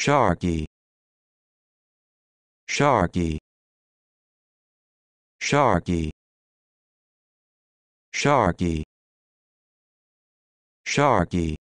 Sharky Sharky Sharky Sharky Sharky